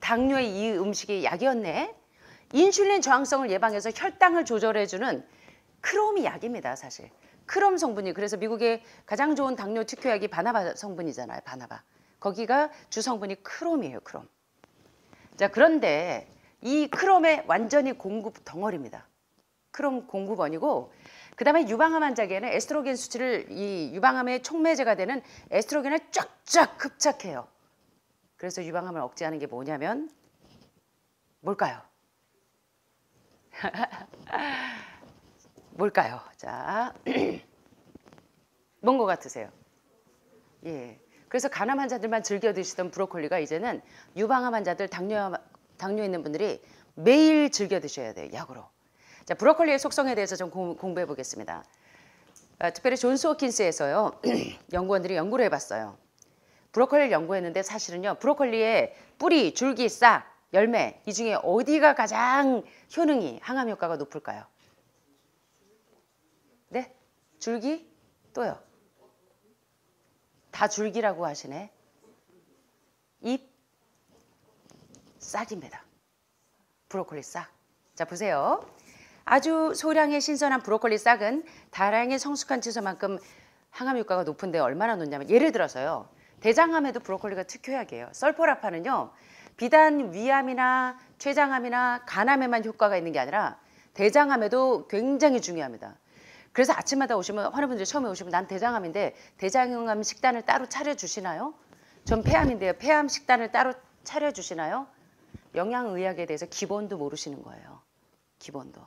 당뇨의 이 음식이 약이었네. 인슐린 저항성을 예방해서 혈당을 조절해주는 크롬이 약입니다, 사실. 크롬 성분이 그래서 미국의 가장 좋은 당뇨 특효약이 바나바 성분이잖아요, 바나바. 거기가 주 성분이 크롬이에요, 크롬. 자, 그런데 이 크롬의 완전히 공급 덩어리입니다. 크롬 공급원이고 그 다음에 유방암 환자에게는 에스트로겐 수치를 이 유방암의 촉매제가 되는 에스트로겐을 쫙쫙 흡착해요. 그래서 유방암을 억제하는 게 뭐냐면 뭘까요? 뭘까요? 자, 뭔 것 같으세요? 예. 그래서 간암 환자들만 즐겨 드시던 브로콜리가 이제는 유방암 환자들, 당뇨 당뇨 있는 분들이 매일 즐겨 드셔야 돼요. 약으로. 자, 브로콜리의 속성에 대해서 좀 공, 부해 보겠습니다. 아, 특별히 존스 호킨스에서요. 연구원들이 연구를 해봤어요. 브로콜리를 연구했는데 사실은요. 브로콜리의 뿌리, 줄기, 싹, 열매 이 중에 어디가 가장 효능이 항암 효과가 높을까요? 네? 줄기? 또요. 다 줄기라고 하시네. 잎? 싹입니다. 브로콜리 싹. 자, 보세요. 아주 소량의 신선한 브로콜리 싹은 다량의 성숙한 채소만큼 항암 효과가 높은데 얼마나 높냐면 예를 들어서요. 대장암에도 브로콜리가 특효약이에요. 썰포라파는요. 비단 위암이나 췌장암이나 간암에만 효과가 있는 게 아니라 대장암에도 굉장히 중요합니다. 그래서 아침마다 오시면 환우분들이 처음에 오시면 난 대장암인데 대장암 식단을 따로 차려 주시나요? 전 폐암인데요. 폐암 식단을 따로 차려 주시나요? 영양의학에 대해서 기본도 모르시는 거예요. 기본도.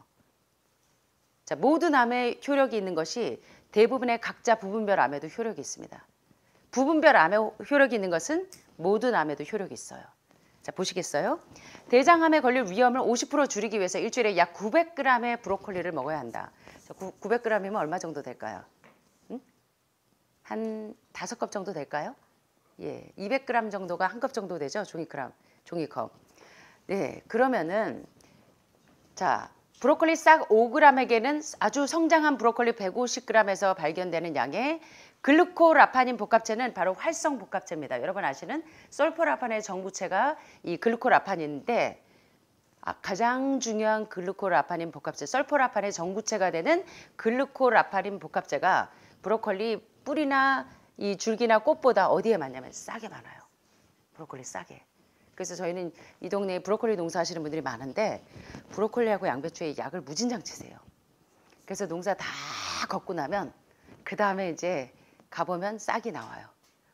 자, 모든 암에 효력이 있는 것이 대부분의 각자 부분별 암에도 효력이 있습니다. 부분별 암에 효력이 있는 것은 모든 암에도 효력이 있어요. 자, 보시겠어요? 대장암에 걸릴 위험을 50% 줄이기 위해서 일주일에 약 900g의 브로콜리를 먹어야 한다. 자, 900g이면 얼마 정도 될까요? 응? 한 다섯 컵 정도 될까요? 예, 200g 정도가 한 컵 정도 되죠? 종이컵. 종이컵. 네, 그러면은 자 브로콜리 싹 5g에게는 아주 성장한 브로콜리 150g에서 발견되는 양의 글루코라파닌 복합체는 바로 활성 복합체입니다. 여러분 아시는 솔포라파닌의 정부체가 이글루코라파닌인데 아, 가장 중요한 글루코라파닌 복합체, 설포라파닌의정구체가 되는 글루코라파닌 복합체가 브로콜리 뿌리나 이 줄기나 꽃보다 어디에 많냐면 싸게 많아요. 브로콜리 싸게. 그래서 저희는 이 동네에 브로콜리 농사하시는 분들이 많은데 브로콜리하고 양배추에 약을 무진장 치세요. 그래서 농사 다 걷고 나면 그 다음에 이제 가보면 싹이 나와요.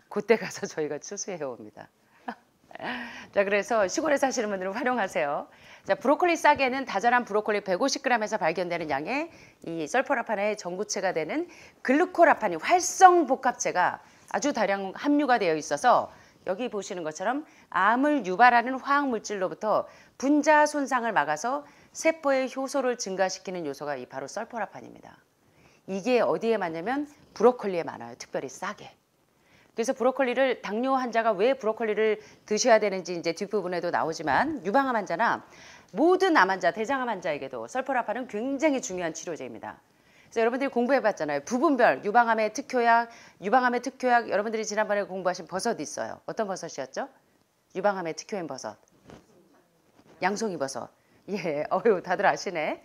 그때 가서 저희가 추수해 옵니다. 자, 그래서 시골에 사시는 분들은 활용하세요. 자, 브로콜리 싹에는 다자란 브로콜리 150g에서 발견되는 양의 이 설포라판의 전구체가 되는 글루코라판이 활성 복합체가 아주 다량 함유가 되어 있어서 여기 보시는 것처럼 암을 유발하는 화학물질로부터 분자 손상을 막아서 세포의 효소를 증가시키는 요소가 이 바로 설포라판입니다. 이게 어디에 많냐면 브로콜리에 많아요. 특별히 싸게. 그래서 브로콜리를 당뇨 환자가 왜 브로콜리를 드셔야 되는지 이제 뒷부분에도 나오지만 유방암 환자나 모든 암 환자, 대장암 환자에게도 설포라판은 굉장히 중요한 치료제입니다. 그래서 여러분들이 공부해봤잖아요. 부분별 유방암의 특효약, 유방암의 특효약 여러분들이 지난번에 공부하신 버섯 있어요. 어떤 버섯이었죠? 유방암의 특효인 버섯. 양송이 버섯. 예, 어유 다들 아시네.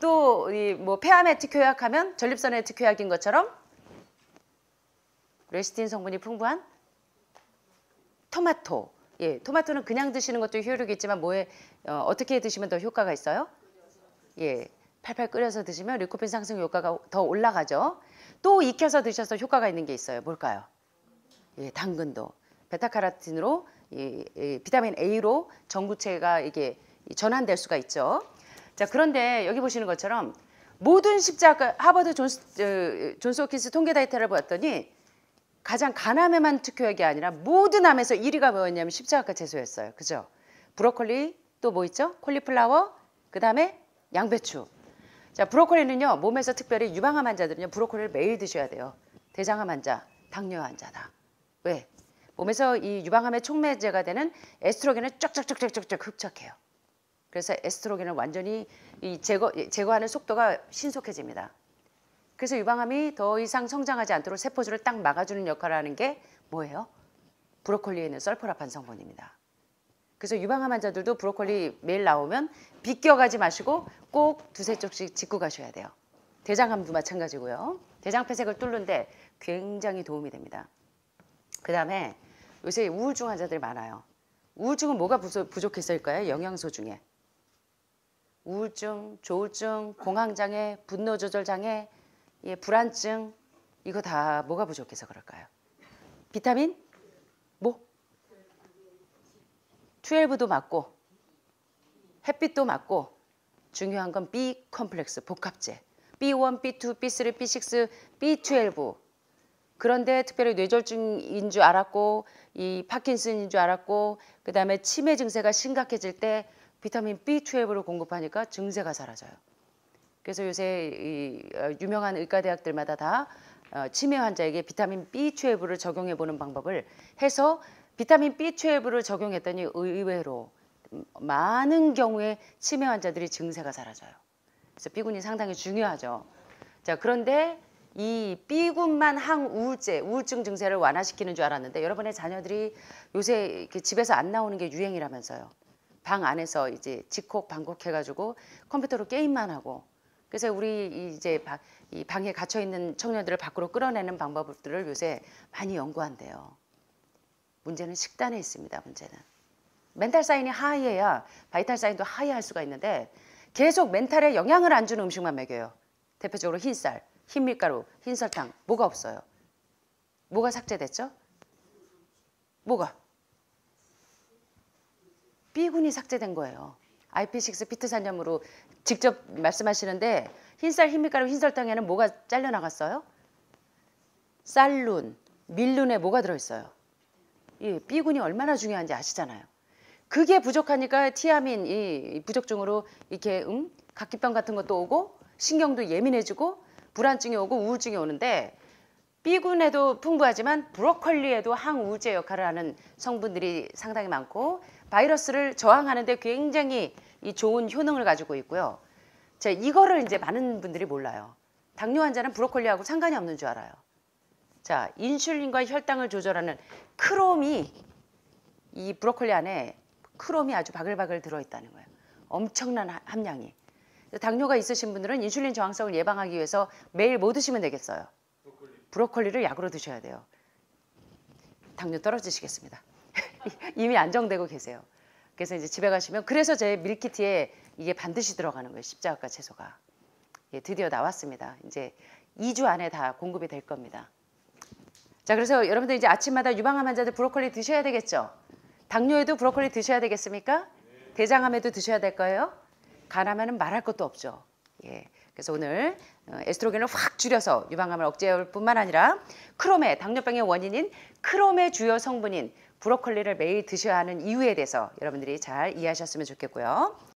또 이 뭐 폐암의 특효약하면 전립선의 특효약인 것처럼 레시틴 성분이 풍부한 토마토. 예, 토마토는 그냥 드시는 것도 효력이 있지만 뭐에 어, 어떻게 드시면 더 효과가 있어요? 예, 팔팔 끓여서 드시면 리코핀 상승 효과가 더 올라가죠. 또 익혀서 드셔서 효과가 있는 게 있어요. 뭘까요? 예, 당근도 베타카라틴으로 이, 이 비타민 A로 전구체가 이게 전환될 수가 있죠. 자 그런데 여기 보시는 것처럼 모든 십자가 하버드 존스, 어, 존스 호킨스 통계 데이터를 보았더니 가장 간암에만 특효약이 아니라 모든 암에서 1위가 뭐였냐면 십자가과 채소였어요. 그죠? 브로콜리 또 뭐 있죠? 콜리플라워 그다음에 양배추 자, 브로콜리는요. 몸에서 특별히 유방암 환자들은요. 브로콜리를 매일 드셔야 돼요. 대장암 환자, 당뇨 환자다. 왜? 몸에서 이 유방암의 촉매제가 되는 에스트로겐을 쫙쫙쫙쫙쫙 흡착해요. 그래서 에스트로겐을 완전히 이 제거 제거하는 속도가 신속해집니다. 그래서 유방암이 더 이상 성장하지 않도록 세포줄을 딱 막아주는 역할을 하는 게 뭐예요? 브로콜리에 있는 설포라판 성분입니다. 그래서 유방암 환자들도 브로콜리 매일 나오면 비껴가지 마시고 꼭 두세 쪽씩 짚고 가셔야 돼요. 대장암도 마찬가지고요. 대장폐색을 뚫는데 굉장히 도움이 됩니다. 그 다음에 요새 우울증 환자들이 많아요. 우울증은 뭐가 부족했을까요? 영양소 중에. 우울증, 조울증, 공황장애, 분노조절장애, 예, 불안증 이거 다 뭐가 부족해서 그럴까요? 비타민? 뭐? 12도 맞고 햇빛도 맞고 중요한 건 B 컴플렉스 복합제 B1, B2, B3, B6, B12 그런데 특별히 뇌졸중인 줄 알았고 이 파킨슨인 줄 알았고 그다음에 치매 증세가 심각해질 때 비타민 B12를 공급하니까 증세가 사라져요. 그래서 요새 이 어, 유명한 의과대학들마다 다 어, 치매 환자에게 비타민 B12를 적용해 보는 방법을 해서 비타민 B12를 적용했더니 의외로 많은 경우에 치매 환자들이 증세가 사라져요. 그래서 B군이 상당히 중요하죠. 자, 그런데 이 B군만 항우울제, 우울증 증세를 완화시키는 줄 알았는데 여러분의 자녀들이 요새 이렇게 집에서 안 나오는 게 유행이라면서요. 방 안에서 이제 직콕 방콕 해가지고 컴퓨터로 게임만 하고 그래서 우리 이제 방, 이 방에 갇혀 있는 청년들을 밖으로 끌어내는 방법들을 요새 많이 연구한대요. 문제는 식단에 있습니다. 문제는. 멘탈 사인이 하이해야 바이탈 사인도 하이할 수가 있는데 계속 멘탈에 영향을 안 주는 음식만 먹여요. 대표적으로 흰쌀, 흰 밀가루, 흰 설탕 뭐가 없어요. 뭐가 삭제됐죠? 뭐가? B군이 삭제된 거예요. IP6 피트산염으로 직접 말씀하시는데 흰쌀, 흰밀가루, 흰설탕에는 뭐가 잘려 나갔어요? 쌀룬, 밀룬에 뭐가 들어있어요? 예, B군이 얼마나 중요한지 아시잖아요. 그게 부족하니까 티아민 이 부족증으로 이렇게 음 각기병 같은 것도 오고 신경도 예민해지고 불안증이 오고 우울증이 오는데 B군에도 풍부하지만 브로콜리에도 항우울제 역할을 하는 성분들이 상당히 많고 바이러스를 저항하는데 굉장히 이 좋은 효능을 가지고 있고요. 자, 이거를 이제 많은 분들이 몰라요. 당뇨 환자는 브로콜리하고 상관이 없는 줄 알아요. 자, 인슐린과 혈당을 조절하는 크롬이 이 브로콜리 안에 크롬이 아주 바글바글 들어있다는 거예요. 엄청난 함량이. 당뇨가 있으신 분들은 인슐린 저항성을 예방하기 위해서 매일 뭐 드시면 되겠어요? 브로콜리. 를 약으로 드셔야 돼요. 당뇨 떨어지시겠습니다. 이미 안정되고 계세요. 그래서 이제 집에 가시면 그래서 제 밀키트에 이게 반드시 들어가는 거예요. 십자가 채소가. 예, 드디어 나왔습니다. 이제 2주 안에 다 공급이 될 겁니다. 자, 그래서 여러분들 이제 아침마다 유방암 환자들 브로콜리 드셔야 되겠죠? 당뇨에도 브로콜리 드셔야 되겠습니까? 대장암에도 드셔야 될 거예요. 간암에는 말할 것도 없죠. 예. 그래서 오늘 어, 에스트로겐을 확 줄여서 유방암을 억제할 뿐만 아니라 크롬의 당뇨병의 원인인 크롬의 주요 성분인 브로콜리를 매일 드셔야 하는 이유에 대해서 여러분들이 잘 이해하셨으면 좋겠고요.